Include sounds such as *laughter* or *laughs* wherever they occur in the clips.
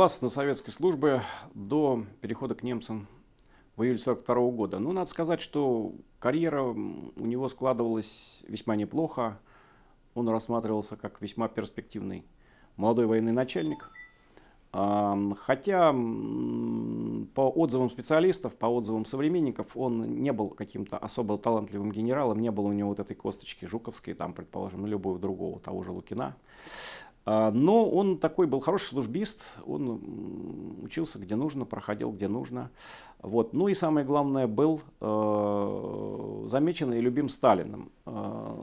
согласно советской службе до перехода к немцам в июле 1942 года. Ну, надо сказать, что карьера у него складывалась весьма неплохо. Он рассматривался как весьма перспективный молодой военный начальник. А, хотя по отзывам специалистов, по отзывам современников, он не был каким-то особо талантливым генералом, не было у него вот этой косточки Жуковской, там, предположим, любого другого, того же Лукина. А, но он такой был хороший службист, он учился где нужно, проходил где нужно. Вот. Ну и самое главное, был э, замечен и любим Сталиным. Э,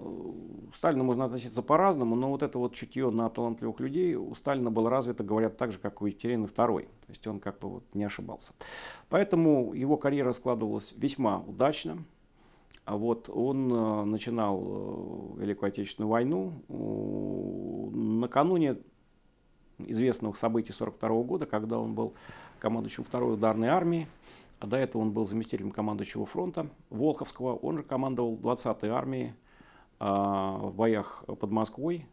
Сталину можно относиться по-разному, но вот это вот чутье на талантливых людей у Сталина было развито, говорят, так же, как у Екатерины II. То есть он как бы вот не ошибался. Поэтому его карьера складывалась весьма удачно. А вот он э, начинал э, Великую Отечественную войну накануне известных событий 1942 года, когда он был командующим второй ударной армии, а до этого он был заместителем командующего фронта Волховского. Он же командовал 20-й армией а, в боях под Москвой.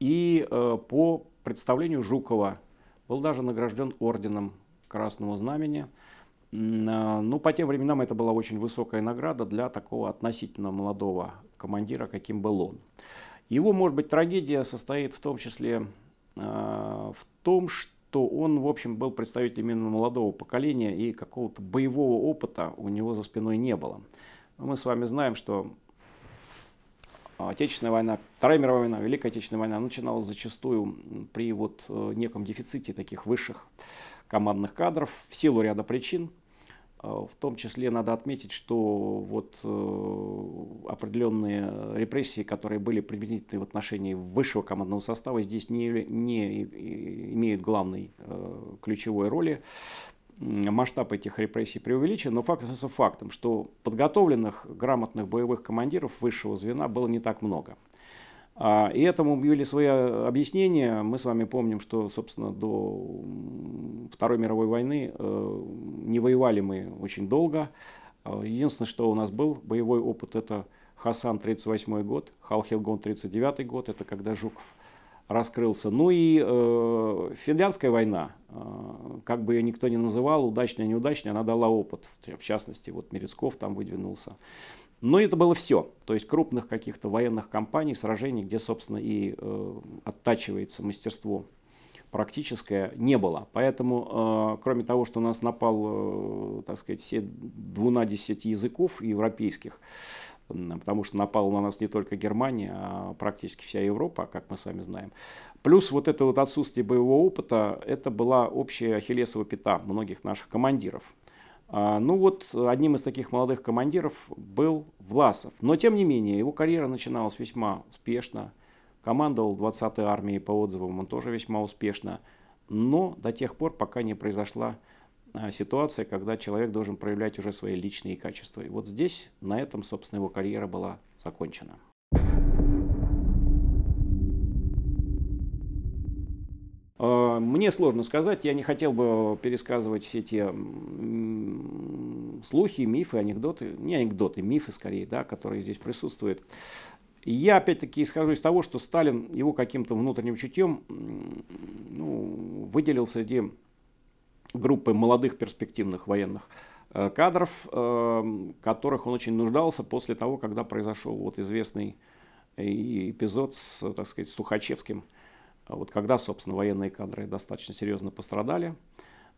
И э, по представлению Жукова был даже награжден орденом Красного Знамени. А, ну, по тем временам это была очень высокая награда для такого относительно молодого командира, каким был он. Его, может быть, трагедия состоит в том числе э, в том, что он, в общем, был представителем именно молодого поколения, и какого-то боевого опыта у него за спиной не было. Но мы с вами знаем, что Отечественная война, Вторая мировая война, Великая Отечественная война начиналась зачастую при вот э, неком дефиците таких высших командных кадров в силу ряда причин – в том числе надо отметить, что вот э, определенные репрессии, которые были применены в отношении высшего командного состава, здесь не, не имеют главной э, ключевой роли. Масштаб этих репрессий преувеличен, но факт остается фактом, что подготовленных грамотных боевых командиров высшего звена было не так много. А, и этому были свои а, объяснения. Мы с вами помним, что, собственно, до Второй мировой войны э, не воевали мы очень долго. А, единственное, что у нас был боевой опыт, это Хасан 38 год, Халхилгон 39 год, это когда Жуков раскрылся. Ну и э, финляндская война, э, как бы ее никто не называл, удачная, неудачная, она дала опыт. В частности, вот Мерецков там выдвинулся. Но это было все. То есть крупных каких-то военных кампаний, сражений, где, собственно, и э, оттачивается мастерство практическое, не было. Поэтому, э, кроме того, что нас напал, э, так сказать, все 12 языков европейских, потому что напала на нас не только Германия, а практически вся Европа, как мы с вами знаем. Плюс вот это вот отсутствие боевого опыта, это была общая ахиллесова пята многих наших командиров. А, ну вот э, одним из таких молодых командиров был Власов. Но тем не менее, его карьера начиналась весьма успешно. Командовал 20-й армией по отзывам он тоже весьма успешно. Но до тех пор, пока не произошла а, ситуация, когда человек должен проявлять уже свои личные качества. И вот здесь, на этом, собственно, его карьера была закончена. Э, мне сложно сказать, я не хотел бы пересказывать все те слухи, мифы, анекдоты, не анекдоты, мифы скорее, да, которые здесь присутствуют. Я опять-таки исхожу из того, что Сталин его каким-то внутренним чутьем ну, выделил среди группы молодых перспективных военных э, кадров, э, которых он очень нуждался после того, когда произошел вот известный эпизод с, так сказать, Стухачевским, Тухачевским а вот когда, собственно, военные кадры достаточно серьезно пострадали,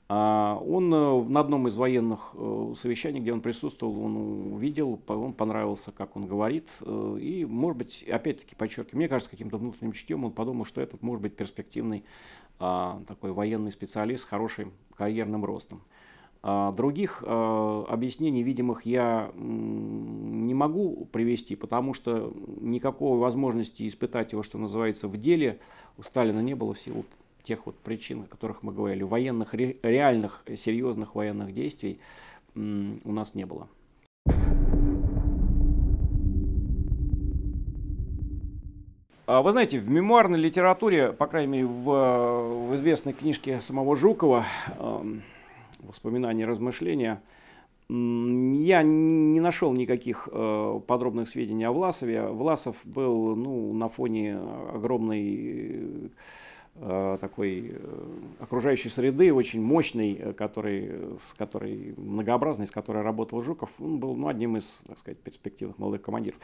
а, он э, на одном из военных э, совещаний, где он присутствовал, он увидел, он понравился, как он говорит. Э, и, может быть, опять-таки подчеркиваю, мне кажется, каким-то внутренним чутьем он подумал, что этот может быть перспективный а, такой военный специалист с хорошим карьерным ростом. А, других а, объяснений, видимых, я не могу привести, потому что никакой возможности испытать его, что называется, в деле у Сталина не было в силу тех вот причин, о которых мы говорили. Военных, реальных, серьезных военных действий у нас не было. А вы знаете, в мемуарной литературе, по крайней мере в, в известной книжке самого Жукова, воспоминания, размышления. Я не нашел никаких э, подробных сведений о Власове. Власов был ну, на фоне огромной Э, такой э, окружающей среды, очень мощной, э, который, с которой многообразной, с которой работал Жуков, он был ну, одним из, так сказать, перспективных молодых командиров.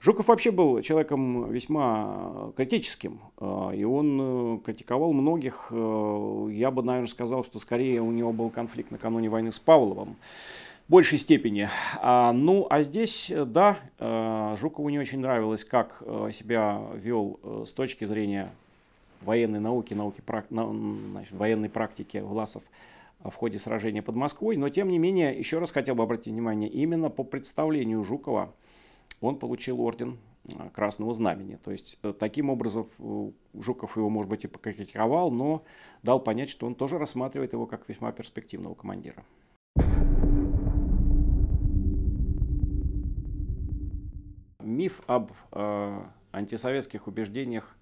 Жуков вообще был человеком весьма критическим, и он критиковал многих. Я бы, наверное, сказал, что скорее у него был конфликт накануне войны с Павловым большей степени. А, ну, а здесь, да, Жукову не очень нравилось, как себя вел с точки зрения военной науки, науки значит, военной практики Власов в ходе сражения под Москвой. Но, тем не менее, еще раз хотел бы обратить внимание, именно по представлению Жукова он получил орден а, Красного Знамени. То есть, э, таким образом, э, Жуков его, может быть, и покритиковал, но дал понять, что он тоже рассматривает его как весьма перспективного командира. Миф об э, антисоветских убеждениях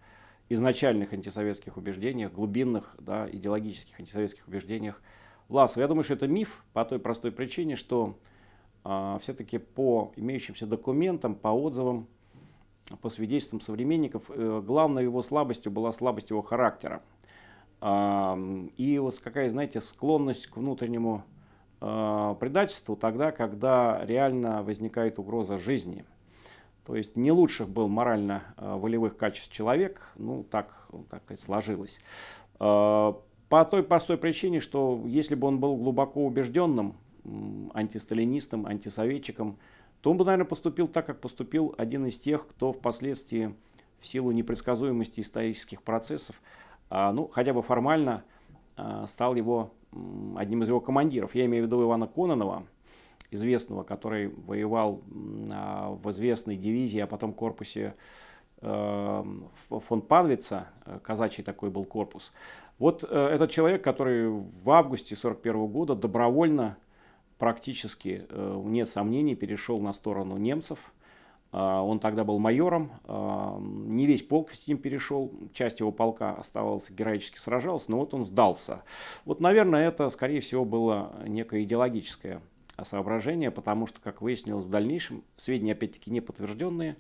изначальных антисоветских убеждениях, глубинных да, идеологических антисоветских убеждениях Власова. Я думаю, что это миф по той простой причине, что э, а, все-таки по имеющимся документам, по отзывам, по свидетельствам современников, э, главной его слабостью была слабость его характера. Э, и вот какая, знаете, склонность к внутреннему э, предательству тогда, когда реально возникает угроза жизни – то есть не лучших был морально э, волевых качеств человек, ну так, ну, так и сложилось. Э, по той простой причине, что если бы он был глубоко убежденным антисталинистом, антисоветчиком, то он бы, наверное, поступил так, как поступил один из тех, кто впоследствии в силу непредсказуемости исторических процессов, а, ну, хотя бы формально а, стал его одним из его командиров. Я имею в виду Ивана Кононова, известного, который воевал а, в известной дивизии, а потом корпусе эм, фон Панвица, э, казачий такой был корпус. Вот э, этот человек, который в августе 1941 года добровольно, практически, э, нет сомнений, перешел на сторону немцев. А, он тогда был майором, а, не весь полк с ним перешел, часть его полка оставалась, героически сражалась, но вот он сдался. Вот, наверное, это, скорее всего, было некое идеологическое соображения, потому что, как выяснилось в дальнейшем, сведения опять-таки не подтвержденные,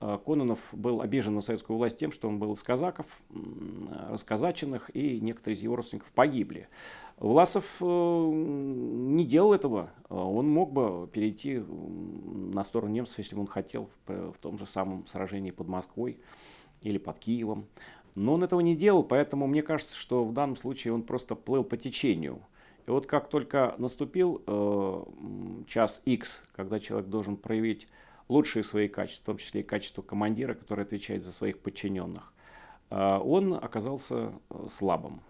э, Кононов был обижен на советскую власть тем, что он был из казаков, расказаченных, и некоторые из его родственников погибли. Власов э, не делал этого. Он мог бы перейти на сторону немцев, если бы он хотел, в том же самом сражении под Москвой или под Киевом. Но он этого не делал, поэтому мне кажется, что в данном случае он просто плыл по течению – и вот как только наступил э, час X, когда человек должен проявить лучшие свои качества, в том числе и качество командира, который отвечает за своих подчиненных, э, он оказался э, слабым.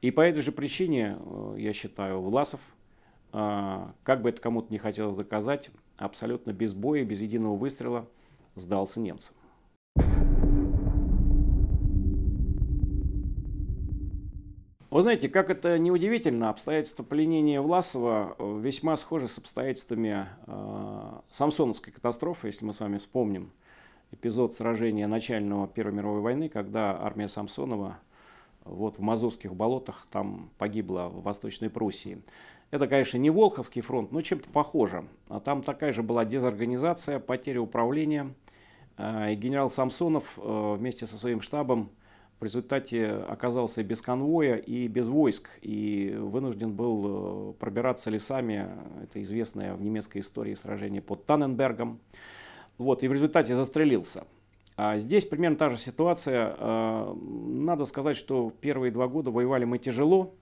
И по этой же причине, э, я считаю, Власов, э, как бы это кому-то не хотелось доказать, абсолютно без боя, без единого выстрела сдался немцам. Вы знаете, как это неудивительно, обстоятельства пленения Власова э, весьма схожи с обстоятельствами э, Самсоновской катастрофы, если мы с вами вспомним эпизод сражения начального Первой мировой войны, когда армия Самсонова э, вот в Мазурских болотах там погибла в Восточной Пруссии. Это, конечно, не Волховский фронт, но чем-то похоже. А там такая же была дезорганизация, потеря управления. Э, и генерал Самсонов вместе со своим штабом в результате оказался без конвоя и без войск, и вынужден был э, пробираться лесами, это известное в немецкой истории сражение под Таненбергом, вот, и в результате застрелился. А здесь примерно та же ситуация. Э, надо сказать, что первые два года воевали мы тяжело,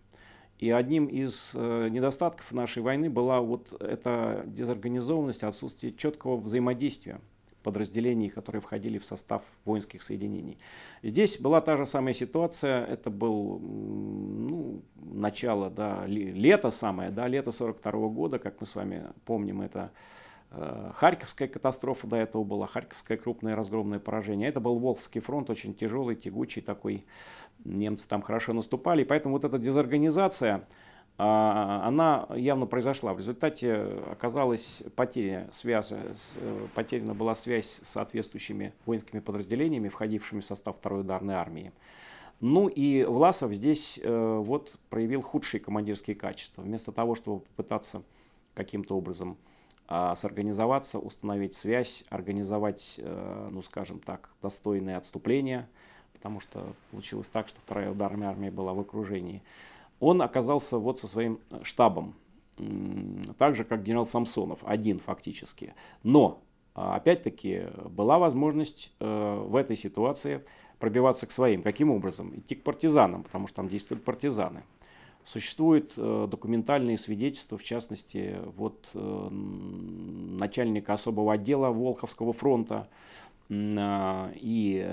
и одним из э, недостатков нашей войны была вот эта дезорганизованность, отсутствие четкого взаимодействия подразделений, которые входили в состав воинских соединений. Здесь была та же самая ситуация, это был ну, начало, да, лето самое, да, лето 42 -го года, как мы с вами помним, это э, Харьковская катастрофа до этого была, Харьковское крупное разгромное поражение. Это был Волжский фронт, очень тяжелый, тягучий такой. Немцы там хорошо наступали. поэтому вот эта дезорганизация, а, она явно произошла. В результате оказалась потеря связи, э, потеряна была связь с соответствующими воинскими подразделениями, входившими в состав второй ударной армии. Ну и Власов здесь э, вот проявил худшие командирские качества. Вместо того, чтобы попытаться каким-то образом а, сорганизоваться, установить связь, организовать, э, ну скажем так, достойное отступление, потому что получилось так, что вторая ударная армия была в окружении он оказался вот со своим э, штабом, так же как генерал Самсонов, один фактически. Но, а, опять-таки, была возможность э, в этой ситуации пробиваться к своим. Каким образом? Идти к партизанам, потому что там действуют партизаны. Существуют э, документальные свидетельства, в частности, вот начальника особого отдела Волховского фронта а, и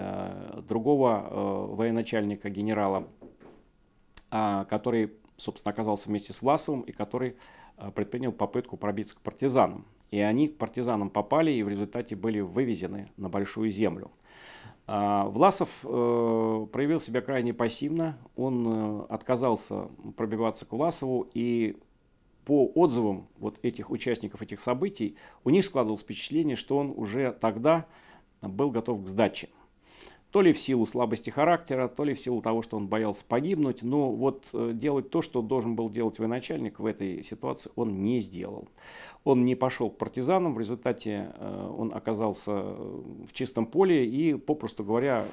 другого военачальника генерала а, который, собственно, оказался вместе с Власовым и который а, предпринял попытку пробиться к партизанам. И они к партизанам попали и в результате были вывезены на Большую Землю. А, Власов э, проявил себя крайне пассивно, он э, отказался пробиваться к Власову, и по отзывам вот этих участников этих событий у них складывалось впечатление, что он уже тогда был готов к сдаче то ли в силу слабости характера, то ли в силу того, что он боялся погибнуть. Но вот э, делать то, что должен был делать военачальник в этой ситуации, он не сделал. Он не пошел к партизанам, в результате э, он оказался э, в чистом поле и, попросту говоря,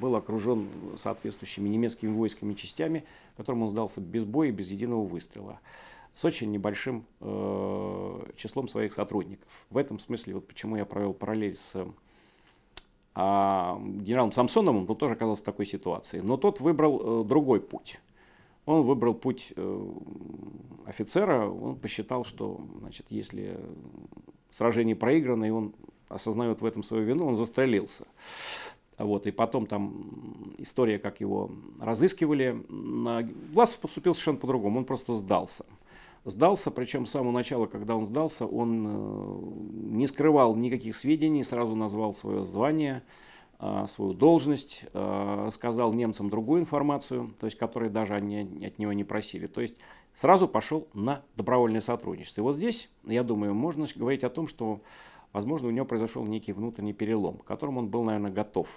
был окружен соответствующими немецкими войсками частями, которым он сдался без боя, без единого выстрела с очень небольшим э, числом своих сотрудников. В этом смысле, вот почему я провел параллель с а генералом Самсоновым он тоже оказался в такой ситуации. Но тот выбрал э, другой путь. Он выбрал путь э, офицера. Он посчитал, что значит, если сражение проиграно, и он осознает в этом свою вину, он застрелился. Вот, и потом там история, как его разыскивали. Глаз поступил совершенно по-другому, он просто сдался сдался, причем с самого начала, когда он сдался, он э, не скрывал никаких сведений, сразу назвал свое звание, э, свою должность, э, рассказал немцам другую информацию, то есть которой даже они от него не просили. То есть сразу пошел на добровольное сотрудничество. И вот здесь, я думаю, можно говорить о том, что, возможно, у него произошел некий внутренний перелом, к которому он был, наверное, готов.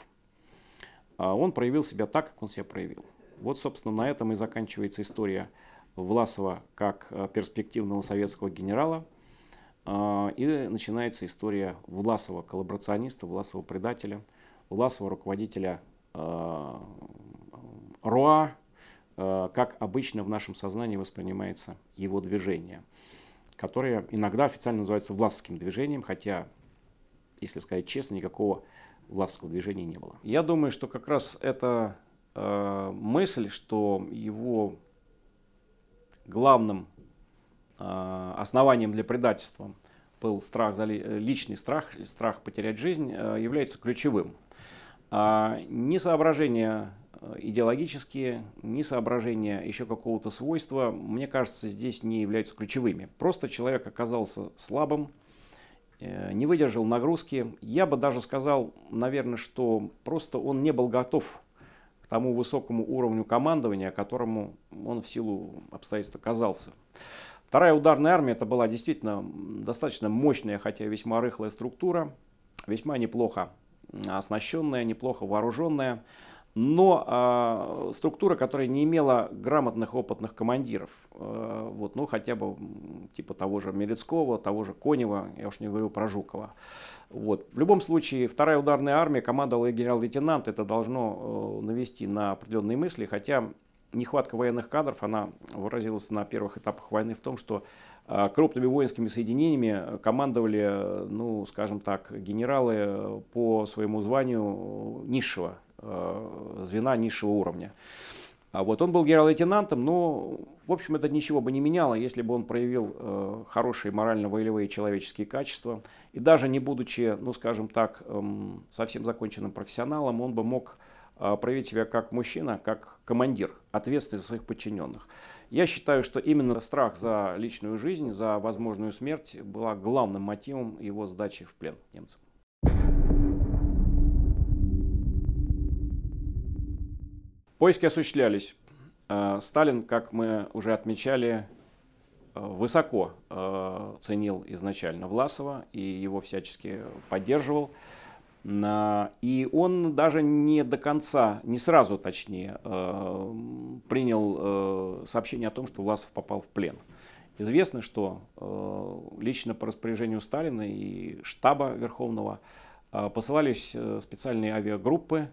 А он проявил себя так, как он себя проявил. Вот, собственно, на этом и заканчивается история Власова как э, перспективного советского генерала. Э, и начинается история Власова, коллаборациониста, Власова предателя, Власова руководителя э, РОА, как обычно в нашем сознании воспринимается его движение, которое иногда официально называется власовским движением, хотя, если сказать честно, никакого власовского движения не было. Я думаю, что как раз эта мысль, что его главным а, основанием для предательства был страх, э, личный страх, страх потерять жизнь, э, является ключевым. А, ни соображения э, идеологические, ни соображения еще какого-то свойства, мне кажется, здесь не являются ключевыми. Просто человек оказался слабым, не выдержал нагрузки. Я бы даже сказал, наверное, что просто он не был готов к тому высокому уровню командования, которому он в силу обстоятельств оказался. Вторая ударная армия это была действительно достаточно мощная, хотя весьма рыхлая структура, весьма неплохо оснащенная, неплохо вооруженная но э, структура, которая не имела грамотных опытных командиров, э, вот, ну хотя бы типа того же Мелецкого, того же Конева, я уж не говорю про Жукова. Вот. В любом случае, вторая ударная армия, командовал генерал-лейтенант, это должно э, навести на определенные мысли, хотя нехватка военных кадров, она выразилась на первых этапах войны в том, что а, крупными воинскими соединениями командовали, э, ну, скажем так, генералы э, по своему званию э, низшего Э, звена низшего уровня. А вот он был генерал-лейтенантом, но, в общем, это ничего бы не меняло, если бы он проявил э, хорошие морально-волевые человеческие качества. И даже не будучи, ну, скажем так, э, совсем законченным профессионалом, он бы мог э, проявить себя как мужчина, как командир, ответственный за своих подчиненных. Я считаю, что именно страх за личную жизнь, за возможную смерть была главным мотивом его сдачи в плен немцам. Поиски осуществлялись. Э, Сталин, как мы уже отмечали, э, высоко э, ценил изначально Власова и его всячески поддерживал. И он даже не до конца, не сразу точнее, принял сообщение о том, что Власов попал в плен. Известно, что лично по распоряжению Сталина и штаба Верховного посылались специальные авиагруппы,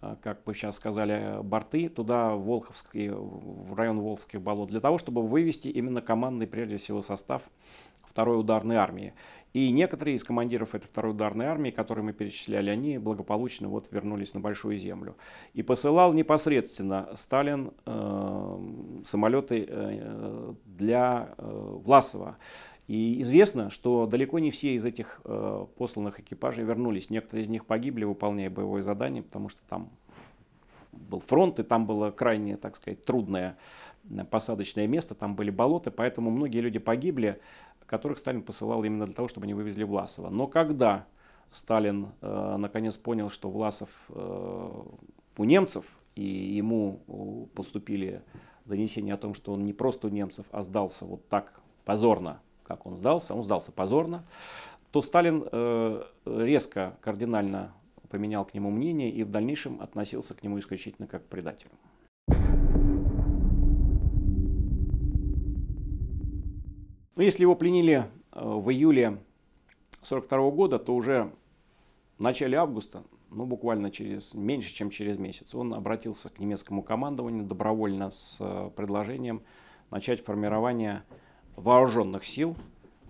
Э, как бы сейчас сказали, э, борты туда, в, Волховский, в район Волховских болот, для того, чтобы вывести именно командный, прежде всего, состав второй ударной армии. И некоторые из командиров этой второй ударной армии, которые мы перечисляли, они благополучно вот вернулись на Большую Землю. И посылал непосредственно Сталин э, самолеты э, для э, Власова. И известно, что далеко не все из этих э, посланных экипажей вернулись. Некоторые из них погибли, выполняя боевое задание, потому что там был фронт, и там было крайне, так сказать, трудное э, посадочное место, там были болота, поэтому многие люди погибли, которых Сталин посылал именно для того, чтобы они вывезли Власова. Но когда Сталин э, наконец понял, что Власов э, у немцев, и ему поступили донесения о том, что он не просто у немцев, а сдался вот так позорно – как он сдался, он сдался позорно, то Сталин э, резко, кардинально поменял к нему мнение и в дальнейшем относился к нему исключительно как к предателю. Но ну, если его пленили э, в июле 1942 года, то уже в начале августа, ну буквально через меньше, чем через месяц, он обратился к немецкому командованию добровольно с э, предложением начать формирование вооруженных сил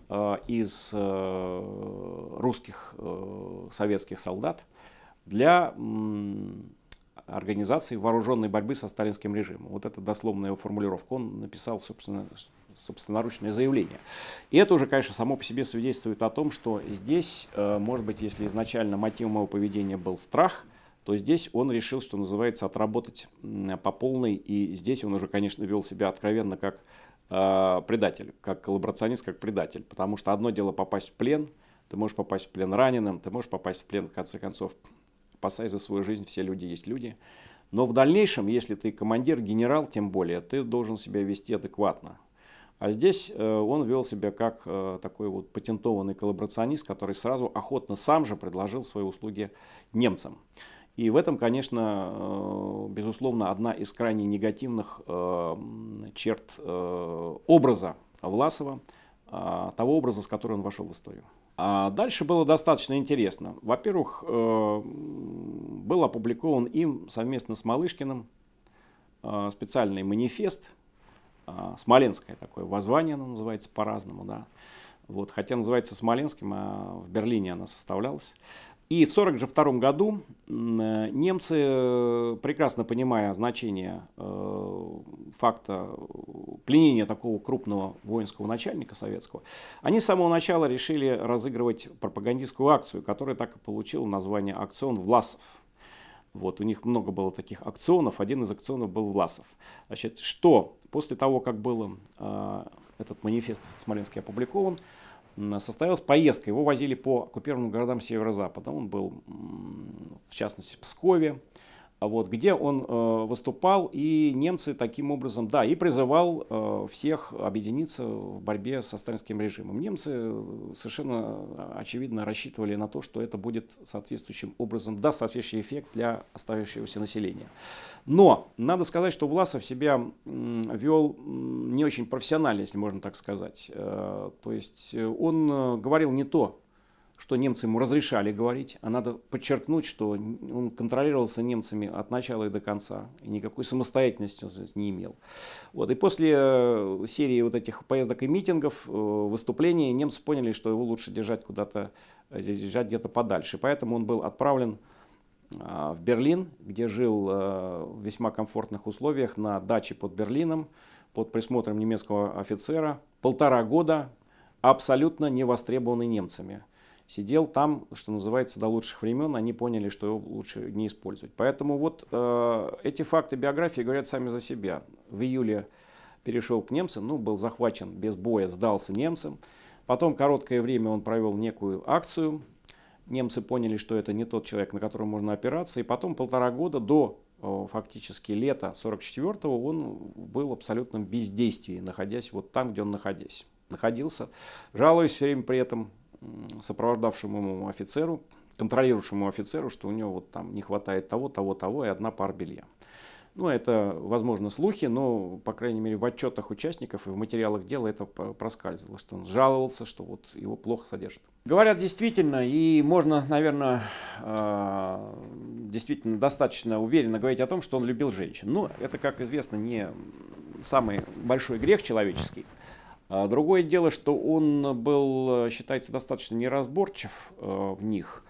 э, из э, русских э, советских солдат для организации вооруженной борьбы со сталинским режимом. Вот это дословная его формулировка. Он написал собственно, собственноручное заявление. И это уже, конечно, само по себе свидетельствует о том, что здесь, может быть, если изначально мотивом его поведения был страх, то здесь он решил, что называется, отработать по полной. И здесь он уже, конечно, вел себя откровенно как Э, предатель, как коллаборационист, как предатель. Потому что одно дело попасть в плен, ты можешь попасть в плен раненым, ты можешь попасть в плен, в конце концов, опасаясь за свою жизнь, все люди есть люди. Но в дальнейшем, если ты командир, генерал, тем более, ты должен себя вести адекватно. А здесь э, он вел себя как э, такой вот патентованный коллаборационист, который сразу охотно сам же предложил свои услуги немцам. И в этом, конечно, э, безусловно, одна из крайне негативных э, черт э, образа Власова, того образа, с которым он вошел в историю. А дальше было достаточно интересно. Во-первых, был опубликован им совместно с Малышкиным специальный манифест, смоленское такое воззвание, оно называется по-разному, да. Вот, хотя называется Смоленским, а в Берлине она составлялась. И в 1942 году э, немцы, э, прекрасно понимая значение э, факта пленения такого крупного воинского начальника советского, они с самого начала решили разыгрывать пропагандистскую акцию, которая так и получила название «Акцион Власов». Вот, у них много было таких акционов, один из акционов был Власов. Значит, что после того, как был э, этот манифест Смоленский опубликован, состоялась поездка. Его возили по оккупированным городам Северо-Запада. Он был, в частности, в Пскове, а вот, где он э, выступал, и немцы таким образом, да, и призывал э, всех объединиться в борьбе со сталинским режимом. Немцы э, совершенно э, очевидно рассчитывали на то, что это будет соответствующим образом, даст соответствующий эффект для оставшегося населения. Но надо сказать, что Власов себя вел не очень профессионально, если можно так сказать. Э, то есть э, он говорил не то, что немцы ему разрешали говорить. А надо подчеркнуть, что он контролировался немцами от начала и до конца. И никакой самостоятельности он не имел. Вот. И после э, серии вот этих поездок и митингов, э, выступлений, немцы поняли, что его лучше держать куда-то, э, держать где-то подальше. Поэтому он был отправлен а, в Берлин, где жил в весьма комфортных условиях на даче под Берлином под присмотром немецкого офицера полтора года абсолютно не востребованный немцами сидел там, что называется, до лучших времен, они поняли, что его лучше не использовать. Поэтому вот э, эти факты биографии говорят сами за себя. В июле перешел к немцам, ну, был захвачен без боя, сдался немцам. Потом короткое время он провел некую акцию. Немцы поняли, что это не тот человек, на которого можно опираться. И потом полтора года до фактически лета 44-го он был в абсолютном бездействии, находясь вот там, где он находясь. находился. жалуясь все время при этом сопровождавшему ему офицеру, контролирующему офицеру, что у него вот там не хватает того, того, того и одна пара белья. Ну, это, возможно, слухи, но, по крайней мере, в отчетах участников и в материалах дела это проскальзывало, что он жаловался, что вот его плохо содержат. Говорят, действительно, и можно, наверное, а, действительно достаточно уверенно говорить о том, что он любил женщин. Но ну, это, как известно, не самый большой грех человеческий. А другое дело, что он был, э, считается, достаточно неразборчив э, в них.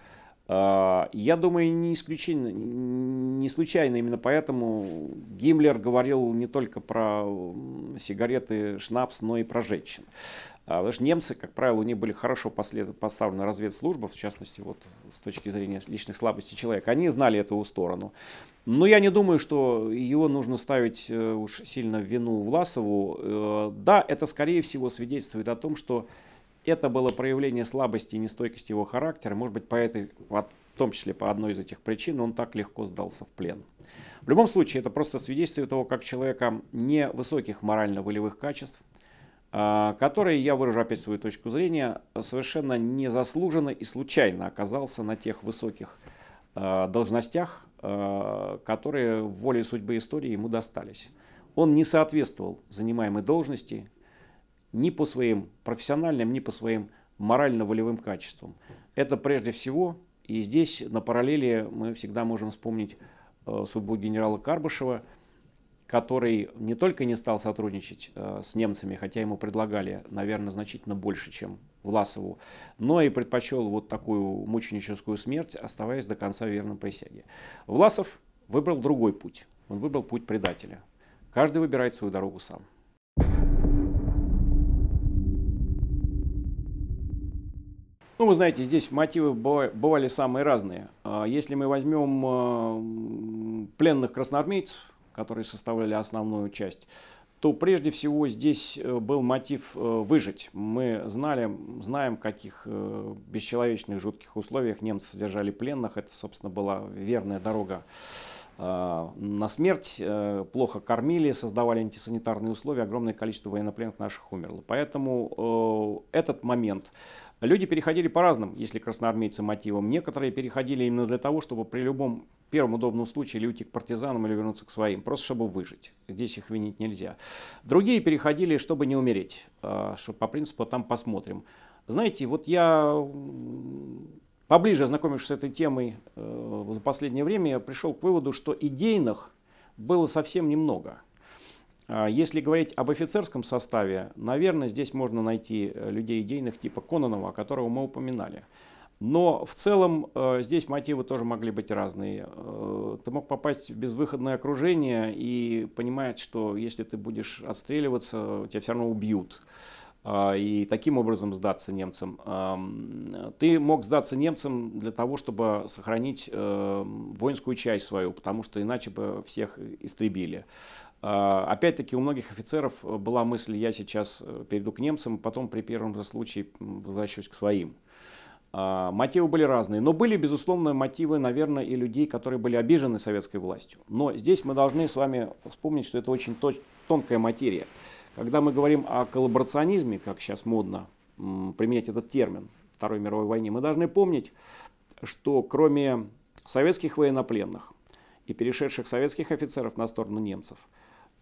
А, я думаю, не исключено, не случайно именно поэтому Гиммлер говорил не только про сигареты, шнапс, но и про женщин. А, потому что немцы, как правило, у них были хорошо поставлены разведслужбы, в частности, вот с точки зрения личных слабостей человека. Они знали эту сторону. Но я не думаю, что его нужно ставить э, уж сильно в вину Власову. Э, да, это, скорее всего, свидетельствует о том, что это было проявление слабости и нестойкости его характера. Может быть, по этой, в том числе по одной из этих причин, он так легко сдался в плен. В любом случае, это просто свидетельство того, как человека невысоких морально-волевых качеств, а, которые, я выражу опять свою точку зрения, совершенно незаслуженно и случайно оказался на тех высоких а, должностях, а, которые в воле судьбы истории ему достались. Он не соответствовал занимаемой должности, ни по своим профессиональным, ни по своим морально-волевым качествам. Это прежде всего, и здесь на параллели мы всегда можем вспомнить э, судьбу генерала Карбышева, который не только не стал сотрудничать э, с немцами, хотя ему предлагали, наверное, значительно больше, чем Власову, но и предпочел вот такую мученическую смерть, оставаясь до конца верным присяге. Власов выбрал другой путь. Он выбрал путь предателя. Каждый выбирает свою дорогу сам. Ну, вы знаете, здесь мотивы бывали самые разные. А, если мы возьмем а, пленных красноармейцев, которые составляли основную часть, то прежде всего здесь э, был мотив э, выжить. Мы знали, знаем, в каких э, бесчеловечных, жутких условиях немцы содержали пленных. Это, собственно, была верная дорога а, на смерть, плохо кормили, создавали антисанитарные условия, огромное количество военнопленных наших умерло. Поэтому этот момент Люди переходили по разным, если красноармейцы, мотивам. Некоторые переходили именно для того, чтобы при любом первом удобном случае или уйти к партизанам, или вернуться к своим, просто чтобы выжить. Здесь их винить нельзя. Другие переходили, чтобы не умереть. А, что по принципу там посмотрим. Знаете, вот я поближе ознакомившись с этой темой э, за последнее время, я пришел к выводу, что идейных было совсем немного – а, если говорить об офицерском составе, наверное, здесь можно найти э, людей идейных типа Кононова, которого мы упоминали. Но в целом э, здесь мотивы тоже могли быть разные. Э, ты мог попасть в безвыходное окружение и понимать, что если ты будешь отстреливаться, тебя все равно убьют а, и таким образом сдаться немцам. Ты мог сдаться немцам для того, чтобы сохранить воинскую часть свою, потому что иначе бы всех истребили. А, опять-таки у многих офицеров э, была мысль, я сейчас э, перейду к немцам, потом при первом же случае возвращусь к своим. А, мотивы были разные, но были, безусловно, мотивы, наверное, и людей, которые были обижены советской властью. Но здесь мы должны с вами вспомнить, что это очень тонкая материя. Когда мы говорим о коллаборационизме, как сейчас модно применять этот термин Второй мировой войне, мы должны помнить, что кроме советских военнопленных и перешедших советских офицеров на сторону немцев –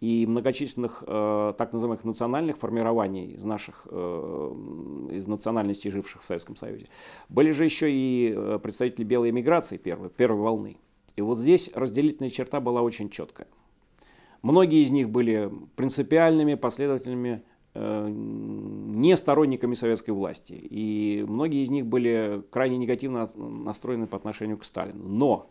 и многочисленных э, так называемых национальных формирований из наших, э, из национальностей, живших в Советском Союзе. Были же еще и э, представители белой эмиграции первой, первой волны. И вот здесь разделительная черта была очень четкая. Многие из них были принципиальными, последовательными, э, не сторонниками советской власти. И многие из них были крайне негативно настроены по отношению к Сталину. Но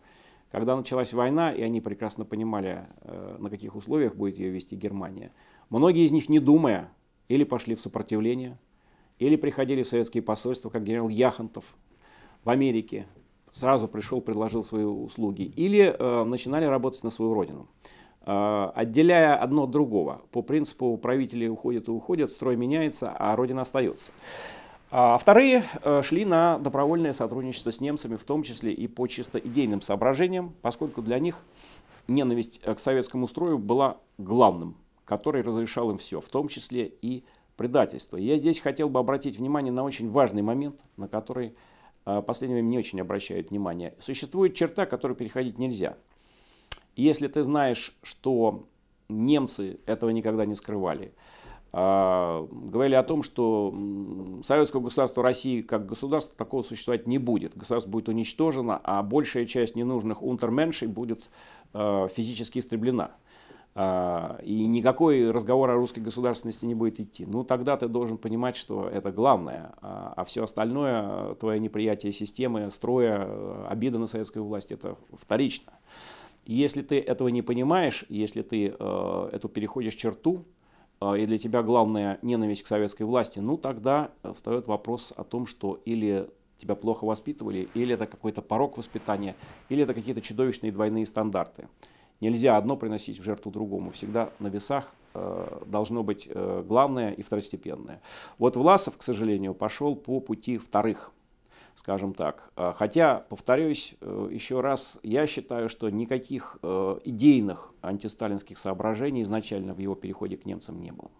когда началась война, и они прекрасно понимали, э, на каких условиях будет ее вести Германия, многие из них, не думая, или пошли в сопротивление, или приходили в советские посольства, как генерал Яхантов в Америке, сразу пришел, предложил свои услуги, или э, начинали работать на свою родину. Э, отделяя одно от другого, по принципу правители уходят и уходят, строй меняется, а родина остается. А вторые э, шли на добровольное сотрудничество с немцами, в том числе и по чисто идейным соображениям, поскольку для них ненависть э, к советскому строю была главным, который разрешал им все, в том числе и предательство. я здесь хотел бы обратить внимание на очень важный момент, на который э, в последнее время не очень обращают внимание. Существует черта, которую переходить нельзя. Если ты знаешь, что немцы этого никогда не скрывали, а, говорили о том, что советское государство России как государство такого существовать не будет. Государство будет уничтожено, а большая часть ненужных унтерменшей будет а, физически истреблена. А, и никакой разговор о русской государственности не будет идти. Ну, тогда ты должен понимать, что это главное. А все остальное, твое неприятие системы, строя, обида на советскую власть, это вторично. если ты этого не понимаешь, если ты э, эту переходишь черту, а, и для тебя главная ненависть к советской власти, ну тогда э, встает вопрос о том, что или тебя плохо воспитывали, или это какой-то порог воспитания, или это какие-то чудовищные двойные стандарты. Нельзя одно приносить в жертву другому. Всегда на весах э, должно быть э, главное и второстепенное. Вот Власов, к сожалению, пошел по пути вторых скажем так. А, хотя, повторюсь э, еще раз, я считаю, что никаких э, идейных антисталинских соображений изначально в его переходе к немцам не было.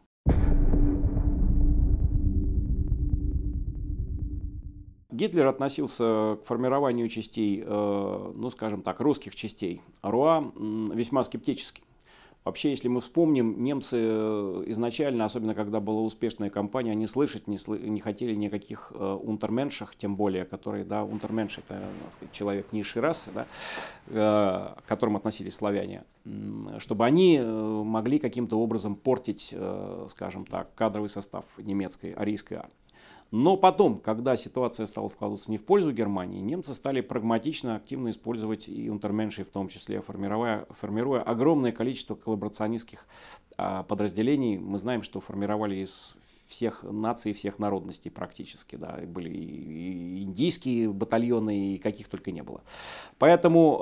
Гитлер относился к формированию частей, э, ну скажем так, русских частей РУА весьма скептически. Вообще, если мы вспомним, немцы э, изначально, особенно когда была успешная кампания, они слышать не, сл не хотели никаких э, унтерменшах, тем более, которые, да, унтерменш это э, сказать, человек низшей расы, да, э, к которым относились славяне, чтобы они э, могли каким-то образом портить, э, скажем так, кадровый состав немецкой арийской армии. Но потом, когда ситуация стала складываться не в пользу Германии, немцы стали прагматично, активно использовать и унтерменши в том числе, формируя, формируя огромное количество коллаборационистских а, подразделений. Мы знаем, что формировали из всех наций, всех народностей практически, да, были и индийские батальоны, и каких только не было. Поэтому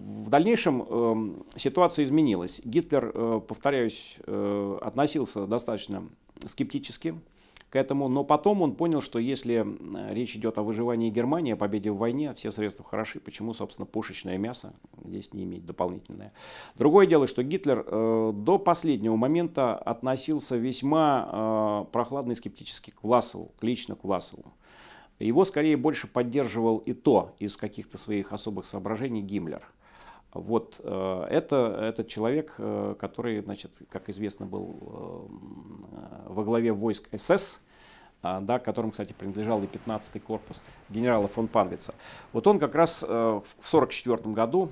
э, в дальнейшем э, ситуация изменилась. Гитлер, э, повторяюсь, э, относился достаточно скептически к этому. Но потом он понял, что если э, речь идет о выживании Германии, о победе в войне, все средства хороши. Почему, собственно, пушечное мясо здесь не иметь дополнительное? Другое дело, что Гитлер э, до последнего момента относился весьма э, прохладно и скептически к Власову, к лично к Власову. Его скорее больше поддерживал и то из каких-то своих особых соображений Гиммлер – вот э, это, это человек, э, который, значит, как известно, был э, во главе войск СС, да, которым, кстати, принадлежал и 15-й корпус генерала фон Панвица. Вот он как раз в 1944 году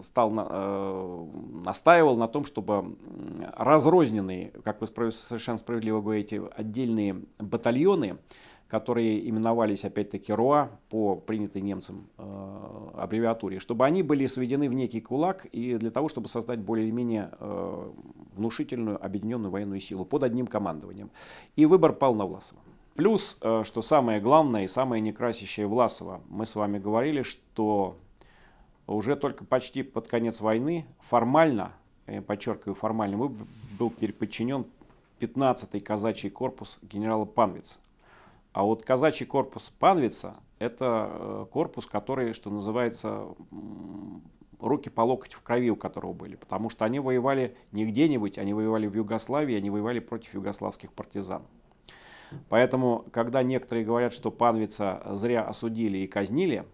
стал, настаивал на том, чтобы разрозненные, как вы совершенно справедливо говорите, отдельные батальоны, которые именовались опять-таки РОА по принятой немцам э, аббревиатуре, чтобы они были сведены в некий кулак и для того, чтобы создать более-менее э, внушительную объединенную военную силу под одним командованием. И выбор пал на Власова. Плюс, э, что самое главное и самое некрасящее Власова, мы с вами говорили, что уже только почти под конец войны формально, я подчеркиваю формально, был переподчинен 15-й казачий корпус генерала Панвица. А вот казачий корпус Панвица – это э, корпус, который, что называется, руки по локоть в крови у которого были, потому что они воевали не где-нибудь, они воевали в Югославии, они воевали против югославских партизан. Поэтому, когда некоторые говорят, что Панвица зря осудили и казнили,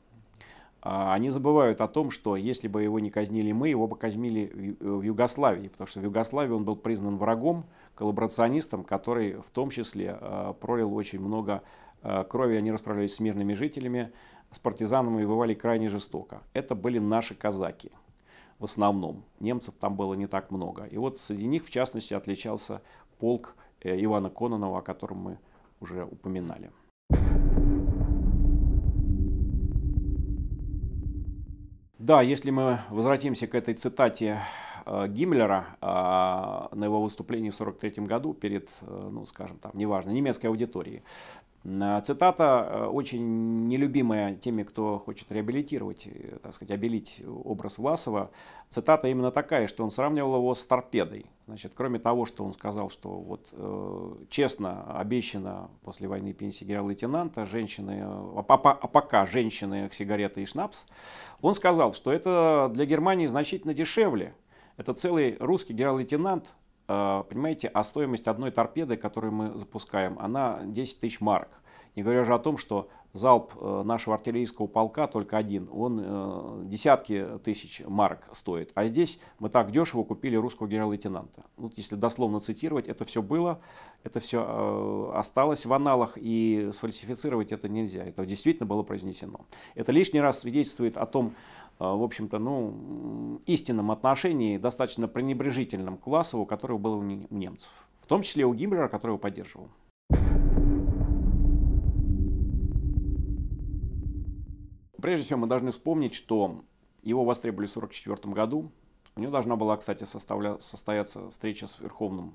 а, они забывают о том, что если бы его не казнили мы, его бы казнили в э, Югославии, потому что в Югославии он был признан врагом, коллаборационистом, который в том числе а, пролил очень много а, крови. Они расправлялись с мирными жителями, с партизанами и воевали крайне жестоко. Это были наши казаки в основном. Немцев там было не так много. И вот среди них, в частности, отличался полк э, Ивана Кононова, о котором мы уже упоминали. Да, если мы возвратимся к этой цитате Э, Гиммлера э, на его выступлении в 1943 году перед, э, ну, скажем там, неважно, немецкой аудиторией. Цитата очень нелюбимая теми, кто хочет реабилитировать, так сказать, обелить образ Власова. Цитата именно такая, что он сравнивал его с торпедой. Значит, кроме того, что он сказал, что вот э, честно обещано после войны пенсии генерал-лейтенанта, женщины, а, а, а пока женщины, сигареты и шнапс, он сказал, что это для Германии значительно дешевле, это целый русский генерал-лейтенант, э, понимаете, а стоимость одной торпеды, которую мы запускаем, она 10 тысяч марок. Не говоря уже о том, что залп э, нашего артиллерийского полка только один, он э, десятки тысяч марок стоит. А здесь мы так дешево купили русского генерал-лейтенанта. Вот если дословно цитировать, это все было, это все осталось в аналах, и сфальсифицировать это нельзя. Это действительно было произнесено. Это лишний раз свидетельствует о том, Э, в общем-то, ну, истинном отношении, достаточно пренебрежительном к Власову, которого было у немцев. В том числе у Гиммлера, который его поддерживал. Прежде всего, мы должны вспомнить, что его востребовали в 1944 году. У него должна была, кстати, составля... состояться встреча с верховным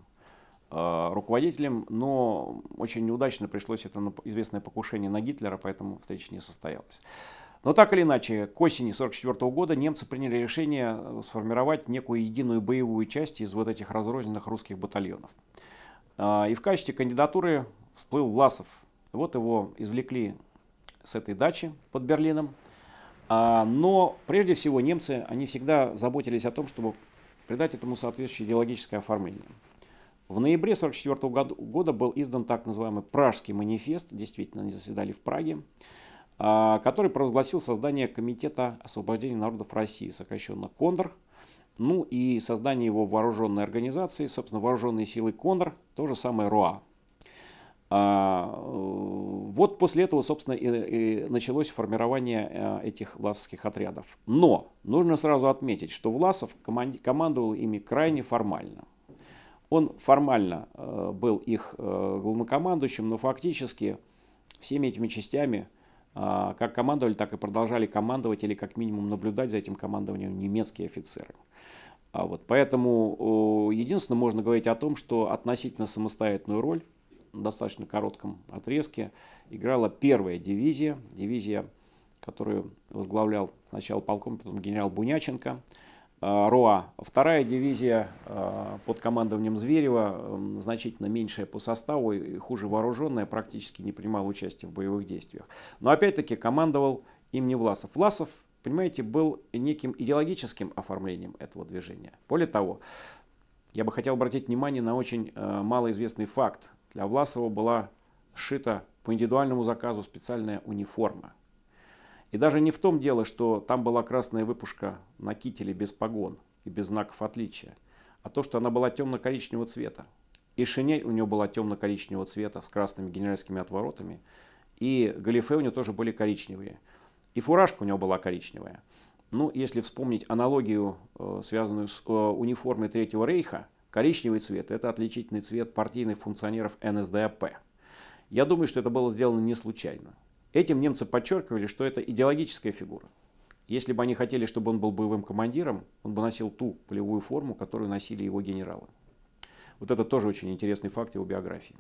э, руководителем, но очень неудачно пришлось это известное покушение на Гитлера, поэтому встреча не состоялась. Но так или иначе, к осени 1944 года немцы приняли решение э, сформировать некую единую боевую часть из вот этих разрозненных русских батальонов. А, и в качестве кандидатуры всплыл Власов. Вот его извлекли с этой дачи под Берлином. А, но прежде всего немцы, они всегда заботились о том, чтобы придать этому соответствующее идеологическое оформление. В ноябре 1944 года был издан так называемый Пражский манифест, действительно, они заседали в Праге. А, который провозгласил создание Комитета освобождения народов России, сокращенно Кондор, ну и создание его вооруженной организации, собственно, вооруженные силы Кондор, то же самое РОА. А, э, вот после этого, собственно, и началось формирование э, этих власовских отрядов. Но нужно сразу отметить, что Власов командовал ими крайне формально. Он формально э, был их главнокомандующим, но фактически всеми этими частями – а, как командовали, так и продолжали командовать или как минимум наблюдать за этим командованием немецкие офицеры. А Вот, поэтому единственное можно говорить о том, что относительно самостоятельную роль в достаточно коротком отрезке играла первая дивизия, дивизия, которую возглавлял сначала полком, потом генерал Буняченко – Э, РОА. Вторая дивизия э, под командованием Зверева, значительно меньшая по составу и хуже вооруженная, практически не принимала участия в боевых действиях. Но опять-таки командовал им не Власов. Власов, понимаете, был неким идеологическим оформлением этого движения. Более того, я бы хотел обратить внимание на очень э, малоизвестный факт. Для Власова была сшита по индивидуальному заказу специальная униформа – и даже не в том дело, что там была красная выпушка на кителе без погон и без знаков отличия, а то, что она была темно-коричневого цвета. И шинель у нее была темно-коричневого цвета с красными генеральскими отворотами, и галифе у нее тоже были коричневые. И фуражка у него была коричневая. Ну, если вспомнить аналогию, э, связанную с э, униформой Третьего рейха, коричневый цвет – это отличительный цвет партийных функционеров НСДАП. Я думаю, что это было сделано не случайно. Этим немцы подчеркивали, что это идеологическая фигура. Если бы они хотели, чтобы он был боевым командиром, он бы носил ту полевую форму, которую носили его генералы. Вот это тоже очень интересный факт его биографии.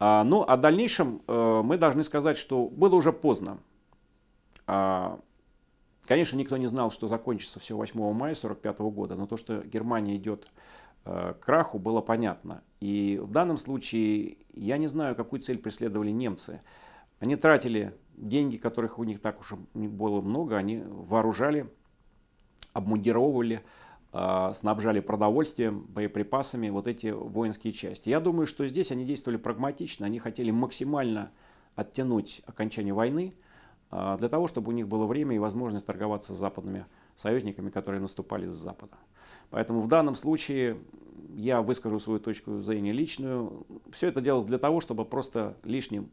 А, ну, о дальнейшем э, мы должны сказать, что было уже поздно. А, конечно, никто не знал, что закончится все 8 мая 1945 года, но то, что Германия идет э, к краху, было понятно. И в данном случае я не знаю, какую цель преследовали немцы – они тратили деньги, которых у них так уж не было много, они вооружали, обмундировывали, а, снабжали продовольствием, боеприпасами вот эти воинские части. Я думаю, что здесь они действовали прагматично, они хотели максимально оттянуть окончание войны а, для того, чтобы у них было время и возможность торговаться с западными союзниками, которые наступали с запада. Поэтому в данном случае я выскажу свою точку зрения личную. Все это делалось для того, чтобы просто лишним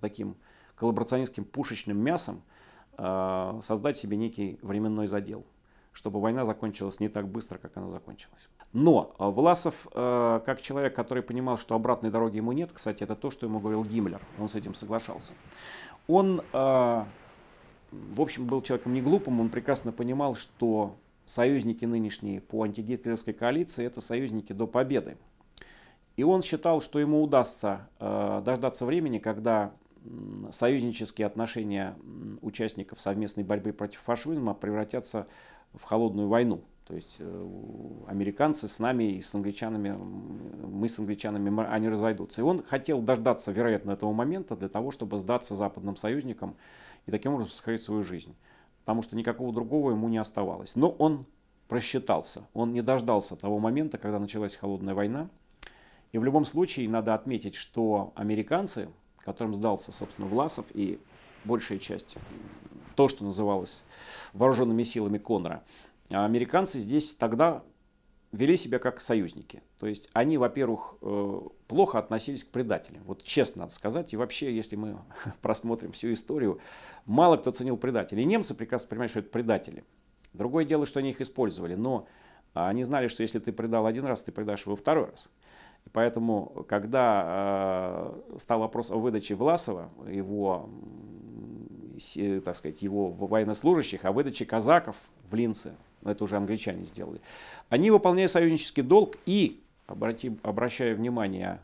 таким коллаборационистским пушечным мясом э, создать себе некий временной задел, чтобы война закончилась не так быстро, как она закончилась. Но э, Власов, э, как человек, который понимал, что обратной дороги ему нет, кстати, это то, что ему говорил Гиммлер, он с этим соглашался, он, э, в общем, был человеком не глупым, он прекрасно понимал, что союзники нынешние по антигитлеровской коалиции – это союзники до победы. И он считал, что ему удастся э, дождаться времени, когда союзнические отношения участников совместной борьбы против фашизма превратятся в холодную войну. То есть э, американцы с нами и с англичанами, мы с англичанами, они разойдутся. И он хотел дождаться, вероятно, этого момента для того, чтобы сдаться западным союзникам и таким образом сохранить свою жизнь. Потому что никакого другого ему не оставалось. Но он просчитался. Он не дождался того момента, когда началась холодная война. И в любом случае надо отметить, что американцы, которым сдался, собственно, Власов и большая часть, то, что называлось вооруженными силами Конра, а американцы здесь тогда вели себя как союзники. То есть они, во-первых, э, плохо относились к предателям. Вот честно надо сказать. И вообще, если мы *laughs* просмотрим всю историю, мало кто ценил предателей. И немцы прекрасно понимают, что это предатели. Другое дело, что они их использовали. Но а, они знали, что если ты предал один раз, ты предашь его второй раз. Поэтому, когда э, стал вопрос о выдаче Власова, его, э, так сказать, его военнослужащих, о выдаче казаков в Линце, это уже англичане сделали, они выполняют союзнический долг и, обрати, обращая внимание,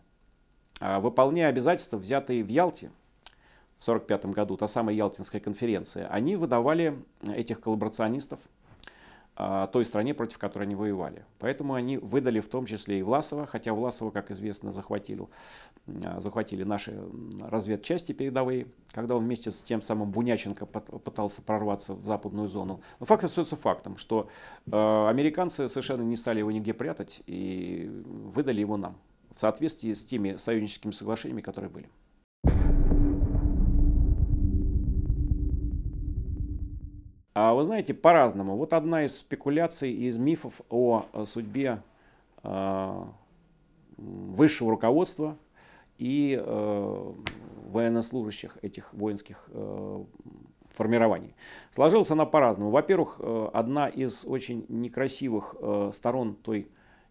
а, выполняя обязательства, взятые в Ялте в 1945 году, та самая Ялтинская конференция, они выдавали этих коллаборационистов – а, той стране, против которой они воевали. Поэтому они выдали в том числе и Власова, хотя Власова, как известно, захватил, а, захватили наши разведчасти передовые, когда он вместе с тем самым Буняченко пытался прорваться в западную зону. Но факт остается фактом, что а, американцы совершенно не стали его нигде прятать и выдали его нам в соответствии с теми союзническими соглашениями, которые были. А вы знаете, по-разному. Вот одна из спекуляций из мифов о э, судьбе э, высшего руководства и э, военнослужащих этих воинских формирований. Сложилась она по-разному. Во-первых, одна из очень некрасивых сторон той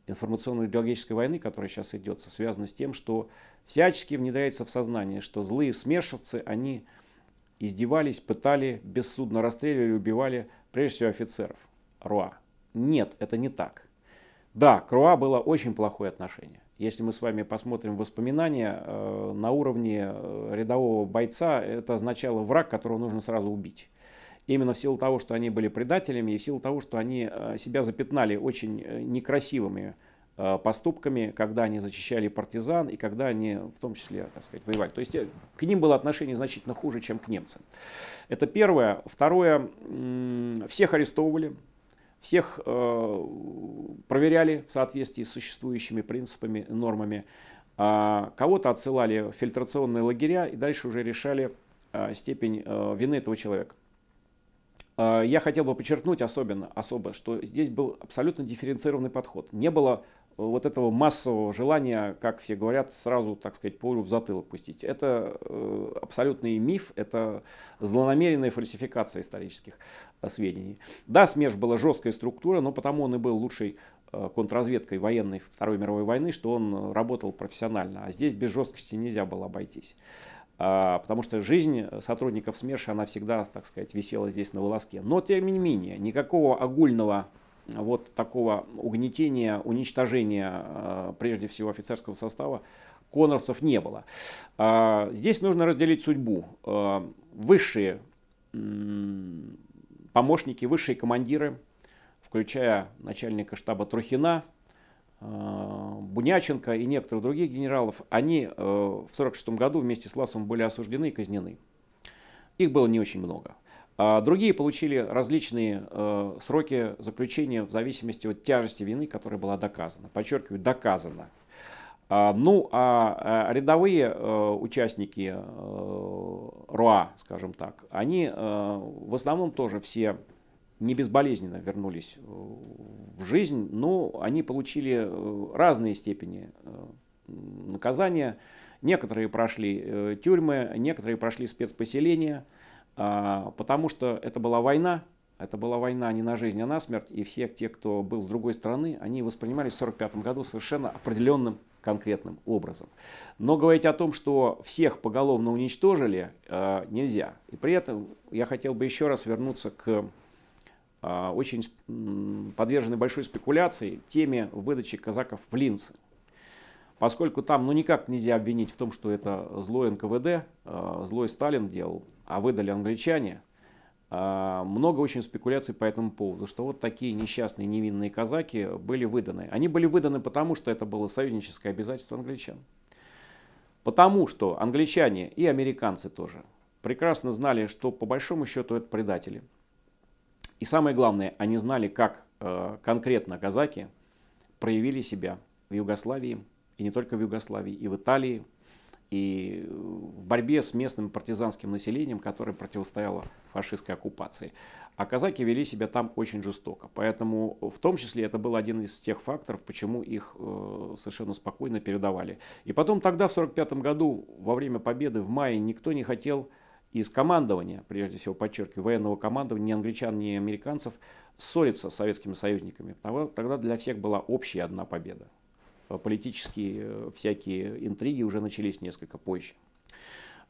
информационно-идеологической войны, которая сейчас идет, связана с тем, что всячески внедряется в сознание, что злые смешивцы, они издевались, пытали, бессудно расстреливали, убивали, прежде всего, офицеров Руа. Нет, это не так. Да, к Руа было очень плохое отношение. Если мы с вами посмотрим воспоминания, э, на уровне э, рядового бойца это означало враг, которого нужно сразу убить. Именно в силу того, что они были предателями и в силу того, что они э, себя запятнали очень э, некрасивыми Э, поступками, когда они зачищали партизан и когда они в том числе, так сказать, воевали. То есть э, к ним было отношение значительно хуже, чем к немцам. Это первое. Второе, всех арестовывали, всех э, проверяли в соответствии с существующими принципами, нормами. А, кого-то отсылали в фильтрационные лагеря и дальше уже решали степень вины этого человека. Я хотел бы подчеркнуть особенно, особо, что здесь был абсолютно дифференцированный подход. Не было вот этого массового желания, как все говорят, сразу, так сказать, пулю в затылок пустить. Это э, абсолютный миф, это злонамеренная фальсификация исторических э, сведений. Да, Смеш была жесткая структура, но потому он и был лучшей э, контрразведкой военной Второй мировой войны, что он работал профессионально. А здесь без жесткости нельзя было обойтись а, потому что жизнь сотрудников СМЕРШа, она всегда, так сказать, висела здесь на волоске. Но, тем не менее, никакого огульного вот такого угнетения, уничтожения э, прежде всего офицерского состава коноровцев не было. А, здесь нужно разделить судьбу. Э, высшие помощники, высшие командиры, включая начальника штаба Трухина, э, Буняченко и некоторых других генералов, они в 1946 году вместе с Ласом были осуждены и казнены. Их было не очень много. А другие получили различные э, сроки заключения в зависимости от тяжести вины, которая была доказана. Подчеркиваю, доказана. А, ну, а, а рядовые э, участники э, РОА, скажем так, они э, в основном тоже все не безболезненно вернулись в жизнь, но они получили разные степени наказания. Некоторые прошли тюрьмы, некоторые прошли спецпоселения – а, потому что это была война, это была война не на жизнь, а на смерть, и все те, кто был с другой стороны, они воспринимались в 1945 году совершенно определенным конкретным образом. Но говорить о том, что всех поголовно уничтожили, а, нельзя. И при этом я хотел бы еще раз вернуться к а, очень подверженной большой спекуляции теме выдачи казаков в Линцы поскольку там ну никак нельзя обвинить в том, что это злой НКВД, э, злой Сталин делал, а выдали англичане, э, много очень спекуляций по этому поводу, что вот такие несчастные невинные казаки были выданы. Они были выданы потому, что это было союзническое обязательство англичан. Потому что англичане и американцы тоже прекрасно знали, что по большому счету это предатели. И самое главное, они знали, как э, конкретно казаки проявили себя в Югославии, и не только в Югославии, и в Италии, и в борьбе с местным партизанским населением, которое противостояло фашистской оккупации. А казаки вели себя там очень жестоко. Поэтому в том числе это был один из тех факторов, почему их э, совершенно спокойно передавали. И потом тогда, в 1945 году, во время победы в мае, никто не хотел из командования, прежде всего подчеркиваю, военного командования, ни англичан, ни американцев, ссориться с советскими союзниками. Тогда для всех была общая одна победа. Э, политические э, всякие интриги уже начались несколько позже.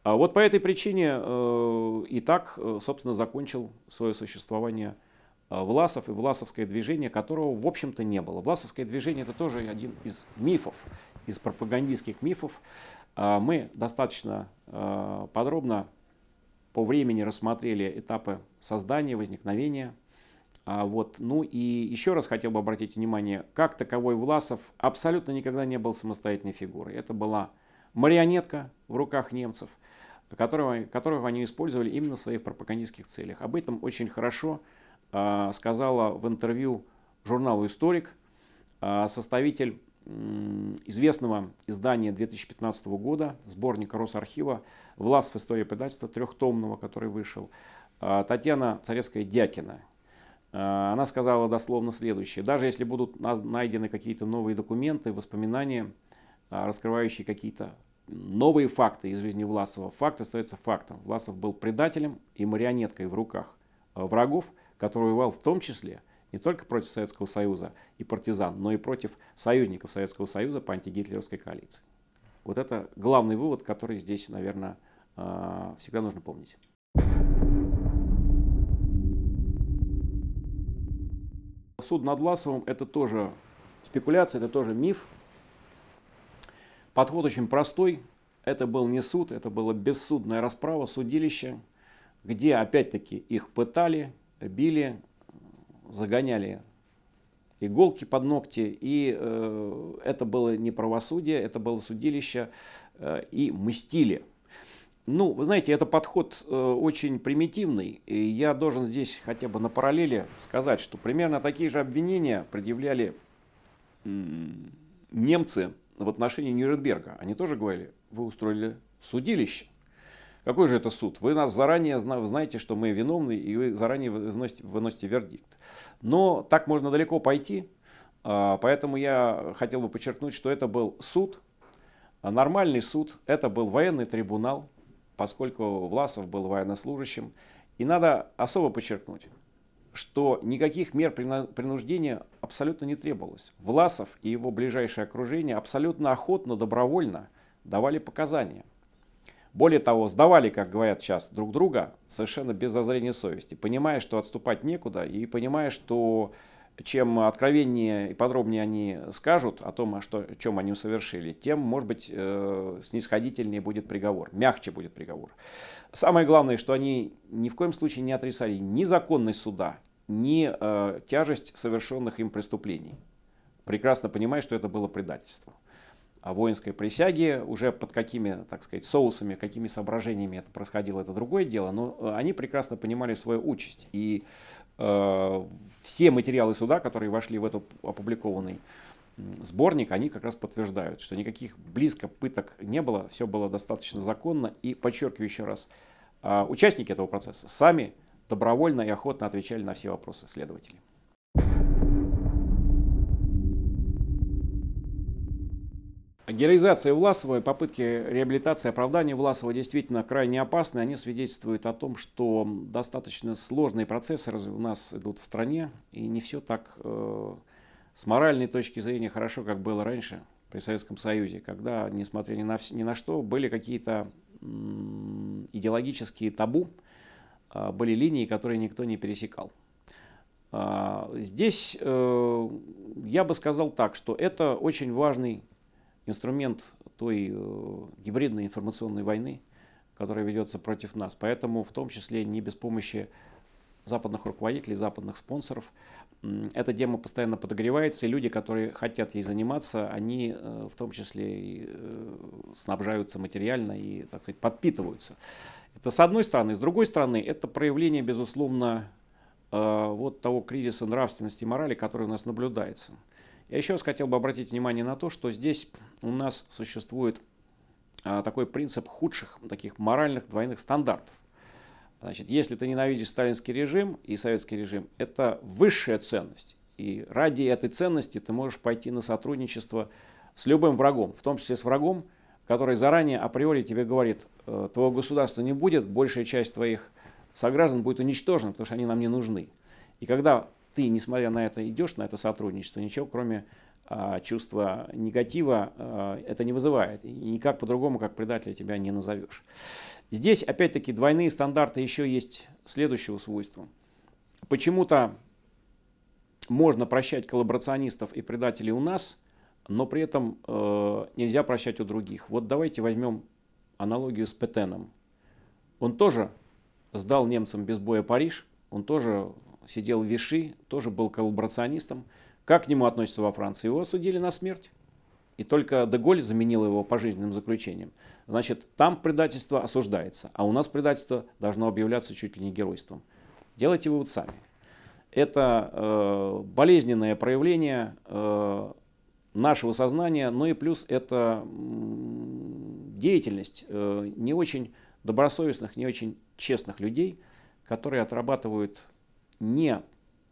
А вот по этой причине э, и так, собственно, закончил свое существование Власов и Власовское движение, которого, в общем-то, не было. Власовское движение – это тоже один из мифов, из пропагандистских мифов. А мы достаточно подробно по времени рассмотрели этапы создания, возникновения а, вот. Ну и еще раз хотел бы обратить внимание, как таковой Власов абсолютно никогда не был самостоятельной фигурой. Это была марионетка в руках немцев, которого, которого они использовали именно в своих пропагандистских целях. Об этом очень хорошо э, сказала в интервью журналу «Историк» э, составитель э, известного издания 2015 года, сборника Росархива «Власов. История предательства», трехтомного, который вышел, э, Татьяна Царевская-Дякина, Э, она сказала дословно следующее. Даже если будут найдены какие-то новые документы, воспоминания, а, раскрывающие какие-то новые факты из жизни Власова, факт остается фактом. Власов был предателем и марионеткой в руках э, врагов, который воевал в том числе не только против Советского Союза и партизан, но и против союзников Советского Союза по антигитлеровской коалиции. Вот это главный вывод, который здесь, наверное, э, всегда нужно помнить. Суд над Ласовым – это тоже спекуляция, это тоже миф. Подход очень простой. Это был не суд, это была бессудная расправа, судилище, где опять-таки их пытали, били, загоняли иголки под ногти. И э, это было не правосудие, это было судилище, э, и мстили – ну, вы знаете, это подход э, очень примитивный, и я должен здесь хотя бы на параллели сказать, что примерно такие же обвинения предъявляли немцы в отношении Нюрнберга. Они тоже говорили, вы устроили судилище. Какой же это суд? Вы нас заранее знаете, что мы виновны, и вы заранее выносите, выносите вердикт. Но так можно далеко пойти, а, поэтому я хотел бы подчеркнуть, что это был суд, нормальный суд, это был военный трибунал, поскольку Власов был военнослужащим. И надо особо подчеркнуть, что никаких мер принуждения абсолютно не требовалось. Власов и его ближайшее окружение абсолютно охотно, добровольно давали показания. Более того, сдавали, как говорят сейчас, друг друга совершенно без зазрения совести, понимая, что отступать некуда, и понимая, что чем откровеннее и подробнее они скажут о том, о, а что, о чем они совершили, тем, может быть, э, снисходительнее будет приговор, мягче будет приговор. Самое главное, что они ни в коем случае не отрицали ни законность суда, ни э, тяжесть совершенных им преступлений, прекрасно понимая, что это было предательство. А воинской присяге уже под какими, так сказать, соусами, какими соображениями это происходило, это другое дело, но они прекрасно понимали свою участь. И э, все материалы суда, которые вошли в этот опубликованный сборник, они как раз подтверждают, что никаких близко пыток не было, все было достаточно законно. И подчеркиваю еще раз, а, участники этого процесса сами добровольно и охотно отвечали на все вопросы следователей. Героизация Власова и попытки реабилитации оправдания Власова действительно крайне опасны. Они свидетельствуют о том, что достаточно сложные процессы у нас идут в стране, и не все так э, с моральной точки зрения хорошо, как было раньше при Советском Союзе, когда, несмотря ни на, ни на что, были какие-то идеологические табу, э, были линии, которые никто не пересекал. Э, здесь э, я бы сказал так, что это очень важный инструмент той э, гибридной информационной войны, которая ведется против нас. Поэтому в том числе не без помощи западных руководителей, западных спонсоров. Эта тема постоянно подогревается, и люди, которые хотят ей заниматься, они э, в том числе и э, снабжаются материально и, так сказать, подпитываются. Это с одной стороны. С другой стороны, это проявление, безусловно, вот того кризиса нравственности и морали, который у нас наблюдается. Я еще раз хотел бы обратить внимание на то, что здесь у нас существует а, такой принцип худших таких моральных двойных стандартов. Значит, если ты ненавидишь сталинский режим и советский режим, это высшая ценность. И ради этой ценности ты можешь пойти на сотрудничество с любым врагом, в том числе с врагом, который заранее априори тебе говорит, «Э, твоего государства не будет, большая часть твоих сограждан будет уничтожена, потому что они нам не нужны. И когда ты, несмотря на это, идешь на это сотрудничество, ничего кроме а, чувства негатива а, это не вызывает. И никак по-другому, как предателя, тебя не назовешь. Здесь, опять-таки, двойные стандарты еще есть следующего свойства. Почему-то можно прощать коллаборационистов и предателей у нас, но при этом э, нельзя прощать у других. Вот давайте возьмем аналогию с Петеном. Он тоже сдал немцам без боя Париж, он тоже сидел в Виши, тоже был коллаборационистом. Как к нему относятся во Франции? Его осудили на смерть. И только Деголь заменил его пожизненным заключением. Значит, там предательство осуждается, а у нас предательство должно объявляться чуть ли не геройством. Делайте вывод сами. Это э, болезненное проявление э, нашего сознания, но ну и плюс это э, деятельность э, не очень добросовестных, не очень честных людей, которые отрабатывают не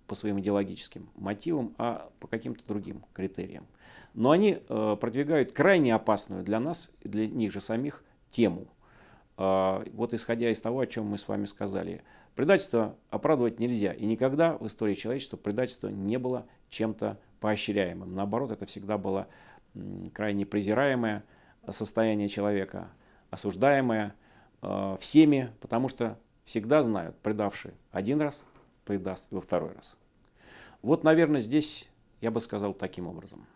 по своим идеологическим мотивам, а по каким-то другим критериям. Но они э, продвигают крайне опасную для нас, и для них же самих, тему. Э, вот исходя из того, о чем мы с вами сказали. Предательство оправдывать нельзя. И никогда в истории человечества предательство не было чем-то поощряемым. Наоборот, это всегда было крайне презираемое состояние человека, осуждаемое э, всеми, потому что всегда знают, предавший один раз – предаст во второй раз. Вот, наверное, здесь я бы сказал таким образом.